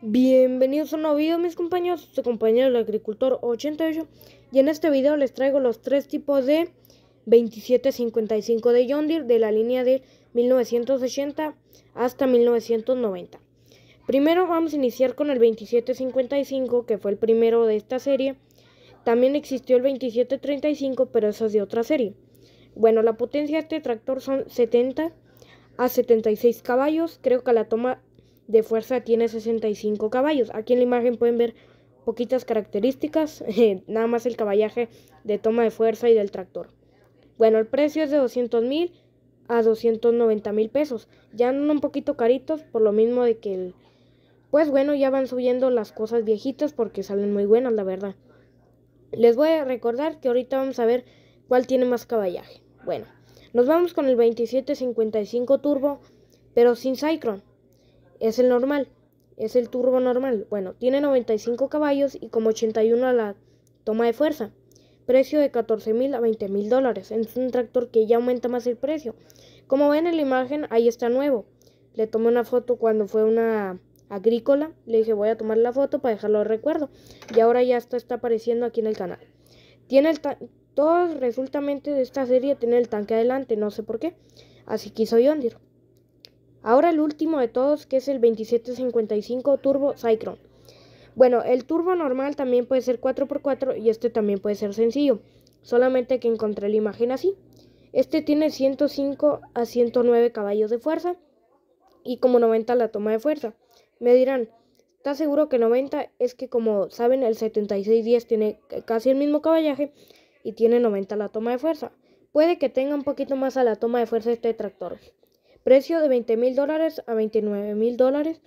Bienvenidos a un nuevo video mis compañeros, su compañero el agricultor 88 y en este video les traigo los tres tipos de 2755 de John de la línea de 1980 hasta 1990. Primero vamos a iniciar con el 2755 que fue el primero de esta serie. También existió el 2735 pero eso es de otra serie. Bueno, la potencia de este tractor son 70 a 76 caballos, creo que la toma de fuerza tiene 65 caballos. Aquí en la imagen pueden ver poquitas características, eh, nada más el caballaje de toma de fuerza y del tractor. Bueno, el precio es de 200 mil a 290 mil pesos. Ya no un poquito caritos, por lo mismo de que el... Pues bueno, ya van subiendo las cosas viejitas porque salen muy buenas, la verdad. Les voy a recordar que ahorita vamos a ver cuál tiene más caballaje. Bueno, nos vamos con el 2755 Turbo, pero sin Cycron es el normal, es el turbo normal. Bueno, tiene 95 caballos y como 81 a la toma de fuerza. Precio de 14 mil a 20 mil dólares. Es un tractor que ya aumenta más el precio. Como ven en la imagen, ahí está nuevo. Le tomé una foto cuando fue una agrícola. Le dije, voy a tomar la foto para dejarlo de recuerdo. Y ahora ya está, está apareciendo aquí en el canal. Tiene el Todos resultamente de esta serie tiene el tanque adelante, no sé por qué. Así quiso Yondir. Ahora el último de todos, que es el 2755 Turbo Cyclone. Bueno, el turbo normal también puede ser 4x4 y este también puede ser sencillo. Solamente que encontré la imagen así. Este tiene 105 a 109 caballos de fuerza y como 90 la toma de fuerza. Me dirán, ¿estás seguro que 90? Es que como saben el 7610 tiene casi el mismo caballaje y tiene 90 la toma de fuerza. Puede que tenga un poquito más a la toma de fuerza este tractor, Precio de 20 mil dólares a 29 mil dólares.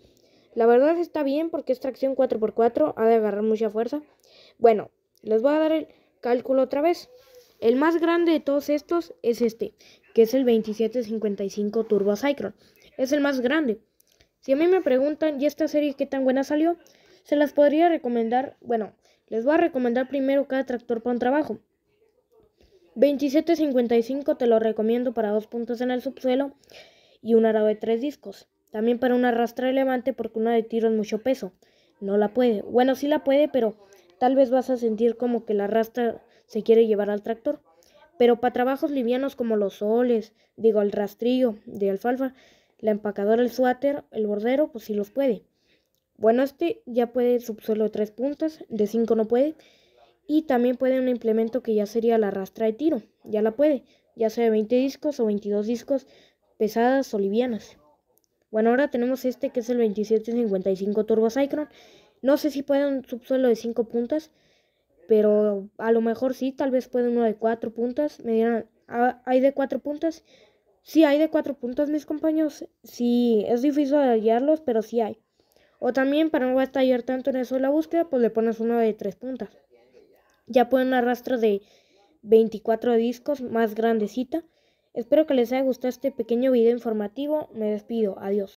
La verdad está bien porque es tracción 4x4, ha de agarrar mucha fuerza. Bueno, les voy a dar el cálculo otra vez. El más grande de todos estos es este, que es el 2755 Turbo Cyclone. Es el más grande. Si a mí me preguntan, ¿y esta serie qué tan buena salió? Se las podría recomendar, bueno, les voy a recomendar primero cada tractor para un trabajo. 2755 te lo recomiendo para dos puntos en el subsuelo y un arado de tres discos. También para una rastra relevante porque una de tiro es mucho peso. No la puede. Bueno, sí la puede, pero tal vez vas a sentir como que la rastra se quiere llevar al tractor. Pero para trabajos livianos como los soles, digo el rastrillo de alfalfa, la empacadora, el suáter, el bordero, pues sí los puede. Bueno, este ya puede subsuelo tres puntas, de cinco no puede. Y también puede un implemento que ya sería la rastra de tiro, ya la puede, ya sea de 20 discos o 22 discos, pesadas o livianas. Bueno, ahora tenemos este que es el 2755 Turbo Cyclone. No sé si puede un subsuelo de 5 puntas, pero a lo mejor sí, tal vez puede uno de 4 puntas. Me dirán, ah, ¿hay de 4 puntas? Sí, hay de 4 puntas, mis compañeros. Sí, es difícil hallarlos, pero sí hay. O también, para no estallar tanto en eso de la búsqueda, pues le pones uno de 3 puntas. Ya pueden arrastrar de 24 discos, más grandecita. Espero que les haya gustado este pequeño video informativo. Me despido. Adiós.